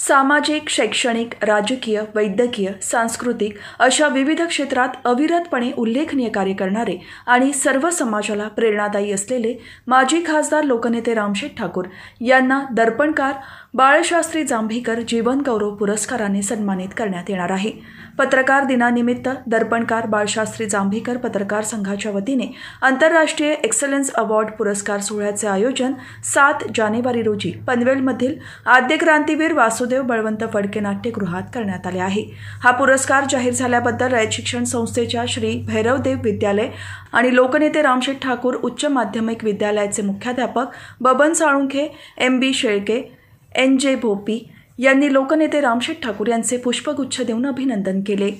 सामाजिक शैक्षणिक राजकीय वैद्यकीय सांस्कृतिक अशा विविध क्षेत्रात अविरतपणे उल्लेखनीय कार्य करणारे आणि सर्व समाजाला प्रेरणादायी असलेले माजी खासदार लोकनेते रामशेठ ठाकूर यांना दर्पणकार बाळशास्त्री जांभेकर जीवनगौरव पुरस्काराने सन्मानित करण्यात येणार आहे पत्रकार दिनानिमित्त दर्पणकार बाळशास्त्री जांभेकर पत्रकार संघाच्या वतीने आंतरराष्ट्रीय एक्सलन्स अवॉर्ड पुरस्कार सोहळ्याचे आयोजन सात जानेवारी रोजी पनवेलमधील आद्यक्रांतीवीर वासू वासुदेव बळवंत फडके नाट्यगृहात करण्यात आले आहे हा पुरस्कार जाहीर झाल्याबद्दल रयत शिक्षण संस्थेच्या श्री भैरवदेव विद्यालय आणि लोकनेते रामशेठ ठाकूर उच्च माध्यमिक विद्यालयाचे मुख्याध्यापक Baban Salunkhe M B Shelke N J Bhopi यांनी लोकनेते रामशेठ ठाकूर यांचे पुष्पगुच्छ देऊन अभिनंदन केले